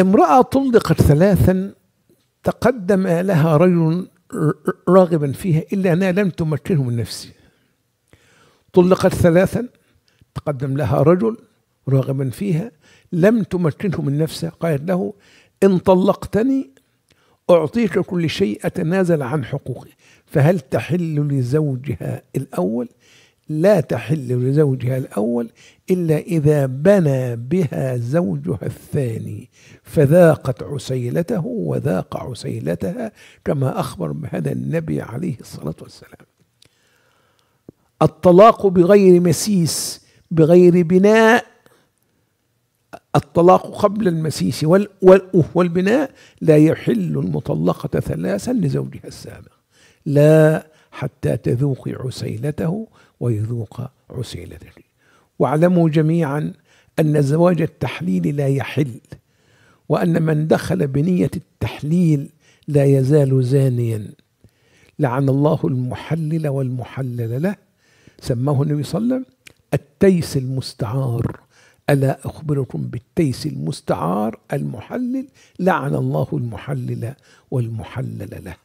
امرأة طلقت ثلاثا تقدم لها رجل راغبا فيها إلا أنها لم تمكنه من نفسه طلقت ثلاثا تقدم لها رجل راغبا فيها لم تمكنه من نفسه قالت له إن طلقتني أعطيك كل شيء أتنازل عن حقوقي فهل تحل لزوجها الأول لا تحل لزوجها الأول إلا إذا بنى بها زوجها الثاني فذاقت عسيلته وذاق عسيلتها كما أخبر بهذا النبي عليه الصلاة والسلام الطلاق بغير مسيس بغير بناء الطلاق قبل المسيس والبناء لا يحل المطلقة ثلاثا لزوجها السابق لا حتى تذوقي عسيلته ويذوق عسيلتك واعلموا جميعا أن زواج التحليل لا يحل وأن من دخل بنية التحليل لا يزال زانيا لعن الله المحلل والمحلل له سماه النبي صلى الله عليه وسلم التيس المستعار ألا أخبركم بالتيس المستعار المحلل لعن الله المحلل والمحلل له